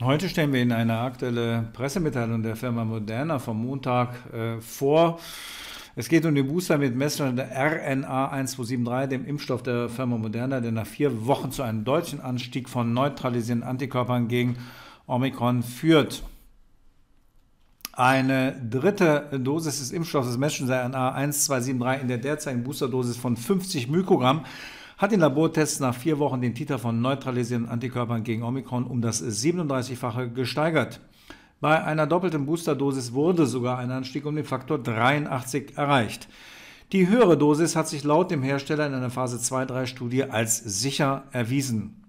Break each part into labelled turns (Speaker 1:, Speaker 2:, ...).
Speaker 1: Heute stellen wir Ihnen eine aktuelle Pressemitteilung der Firma Moderna vom Montag äh, vor. Es geht um den Booster mit Messenger RNA1273, dem Impfstoff der Firma Moderna, der nach vier Wochen zu einem deutschen Anstieg von neutralisierenden Antikörpern gegen Omikron führt. Eine dritte Dosis des Impfstoffes Messenger RNA1273 in der derzeitigen Boosterdosis von 50 Mikrogramm hat in Labortests nach vier Wochen den Titer von neutralisierenden Antikörpern gegen Omikron um das 37-fache gesteigert. Bei einer doppelten Boosterdosis wurde sogar ein Anstieg um den Faktor 83 erreicht. Die höhere Dosis hat sich laut dem Hersteller in einer Phase 2-3-Studie als sicher erwiesen.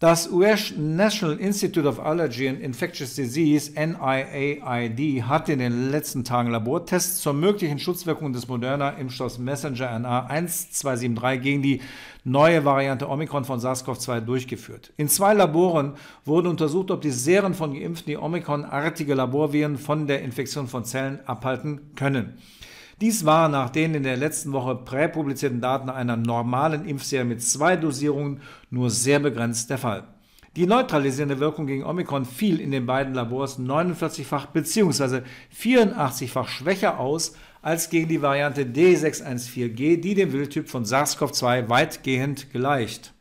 Speaker 1: Das US National Institute of Allergy and Infectious Disease NIAID hat in den letzten Tagen Labortests zur möglichen Schutzwirkung des Moderna-Impfstoffs Messenger-RNA 1273 gegen die neue Variante Omikron von SARS-CoV-2 durchgeführt. In zwei Laboren wurde untersucht, ob die Serien von Geimpften die Omikron-artige Laborviren von der Infektion von Zellen abhalten können. Dies war nach den in der letzten Woche präpublizierten Daten einer normalen Impfserie mit zwei Dosierungen nur sehr begrenzt der Fall. Die neutralisierende Wirkung gegen Omikron fiel in den beiden Labors 49-fach bzw. 84-fach schwächer aus als gegen die Variante D614G, die dem Wildtyp von SARS-CoV-2 weitgehend gleicht.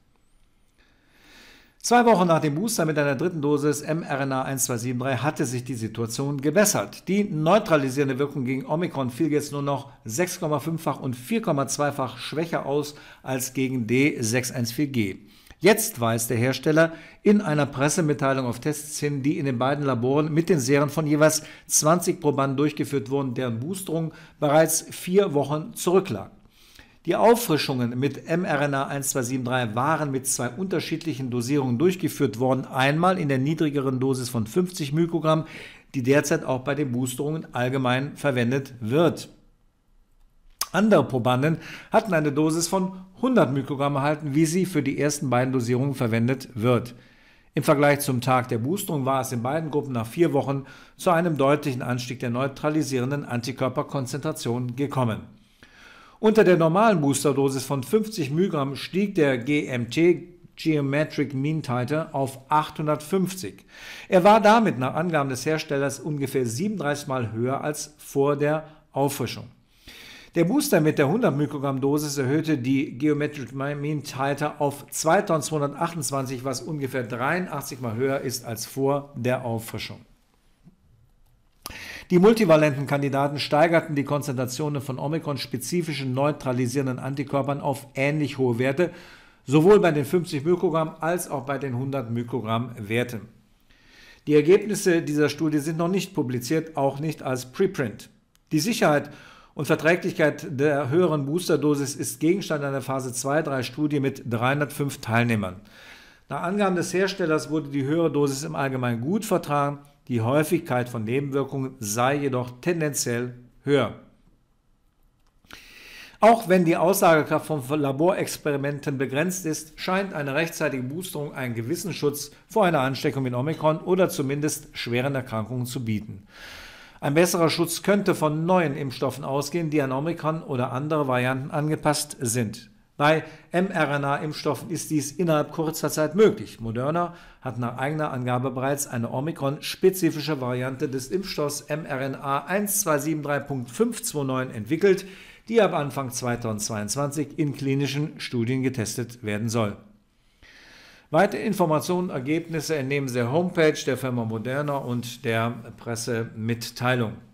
Speaker 1: Zwei Wochen nach dem Booster mit einer dritten Dosis mRNA-1273 hatte sich die Situation gebessert. Die neutralisierende Wirkung gegen Omikron fiel jetzt nur noch 6,5-fach und 4,2-fach schwächer aus als gegen D614G. Jetzt weist der Hersteller in einer Pressemitteilung auf Tests hin, die in den beiden Laboren mit den Serien von jeweils 20 Probanden durchgeführt wurden, deren Boosterung bereits vier Wochen zurücklag. Die Auffrischungen mit mRNA-1273 waren mit zwei unterschiedlichen Dosierungen durchgeführt worden. Einmal in der niedrigeren Dosis von 50 Mikrogramm, die derzeit auch bei den Boosterungen allgemein verwendet wird. Andere Probanden hatten eine Dosis von 100 Mikrogramm erhalten, wie sie für die ersten beiden Dosierungen verwendet wird. Im Vergleich zum Tag der Boosterung war es in beiden Gruppen nach vier Wochen zu einem deutlichen Anstieg der neutralisierenden Antikörperkonzentration gekommen. Unter der normalen Boosterdosis von 50 mg stieg der GMT Geometric Mean Titer auf 850. Er war damit nach Angaben des Herstellers ungefähr 37 mal höher als vor der Auffrischung. Der Booster mit der 100 Mikrogramm Dosis erhöhte die Geometric Mean Titer auf 2228, was ungefähr 83 mal höher ist als vor der Auffrischung. Die multivalenten Kandidaten steigerten die Konzentrationen von Omikron-spezifischen neutralisierenden Antikörpern auf ähnlich hohe Werte, sowohl bei den 50 Mikrogramm als auch bei den 100 Mikrogramm Werten. Die Ergebnisse dieser Studie sind noch nicht publiziert, auch nicht als Preprint. Die Sicherheit und Verträglichkeit der höheren Boosterdosis ist Gegenstand einer Phase 2-3-Studie mit 305 Teilnehmern. Nach Angaben des Herstellers wurde die höhere Dosis im Allgemeinen gut vertragen, die Häufigkeit von Nebenwirkungen sei jedoch tendenziell höher. Auch wenn die Aussagekraft von Laborexperimenten begrenzt ist, scheint eine rechtzeitige Boosterung einen gewissen Schutz vor einer Ansteckung mit Omikron oder zumindest schweren Erkrankungen zu bieten. Ein besserer Schutz könnte von neuen Impfstoffen ausgehen, die an Omikron oder andere Varianten angepasst sind. Bei mRNA-Impfstoffen ist dies innerhalb kurzer Zeit möglich. Moderna hat nach eigener Angabe bereits eine Omikron-spezifische Variante des Impfstoffs mRNA 1273.529 entwickelt, die ab Anfang 2022 in klinischen Studien getestet werden soll. Weitere Informationen und Ergebnisse entnehmen Sie der Homepage der Firma Moderna und der Pressemitteilung.